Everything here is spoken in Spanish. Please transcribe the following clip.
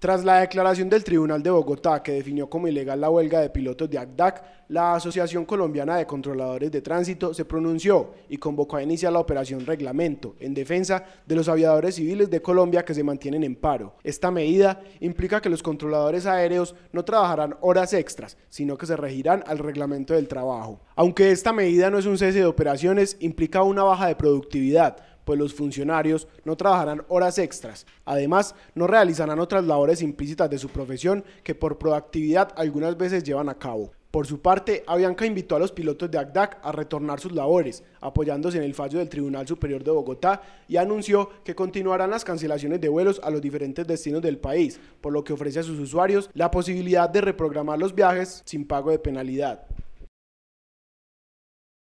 Tras la declaración del Tribunal de Bogotá, que definió como ilegal la huelga de pilotos de ACDAC, la Asociación Colombiana de Controladores de Tránsito se pronunció y convocó a iniciar la operación Reglamento en defensa de los aviadores civiles de Colombia que se mantienen en paro. Esta medida implica que los controladores aéreos no trabajarán horas extras, sino que se regirán al reglamento del trabajo. Aunque esta medida no es un cese de operaciones, implica una baja de productividad pues los funcionarios no trabajarán horas extras. Además, no realizarán otras labores implícitas de su profesión que por proactividad algunas veces llevan a cabo. Por su parte, Avianca invitó a los pilotos de ACDAC a retornar sus labores, apoyándose en el fallo del Tribunal Superior de Bogotá, y anunció que continuarán las cancelaciones de vuelos a los diferentes destinos del país, por lo que ofrece a sus usuarios la posibilidad de reprogramar los viajes sin pago de penalidad.